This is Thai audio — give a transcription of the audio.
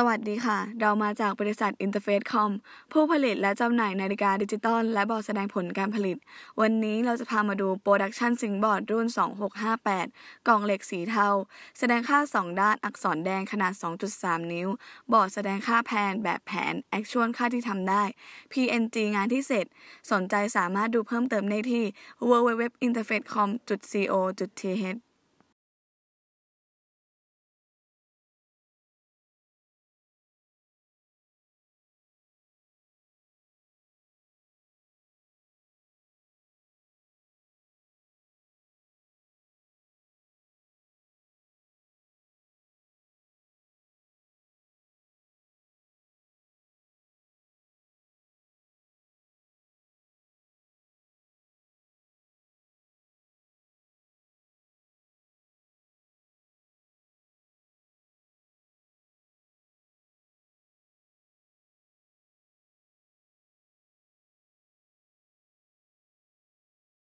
สวัสดีค่ะ เรามาจากบริษัท Interface Com ผู้ผลิตและจำหน่ายนาฬิกาดิจิตอล และบอร์ดแสดงผลการผลิต วันนี้เราจะพามาดู Production s i n g b o a r d รุ่น 2658 กล่องเหล็กสีเทาแสดงค่า 2 ด้าน อักษรแดงขนาด 2.3 นิ้ว บอร์ดแสดงค่าแพนแบบแผน a c t ชวลค่าที่ทำได้ PNG งานที่เสร็จ สนใจสามารถดูเพิ่มเติมได้ที่ www.interfacecom.co.th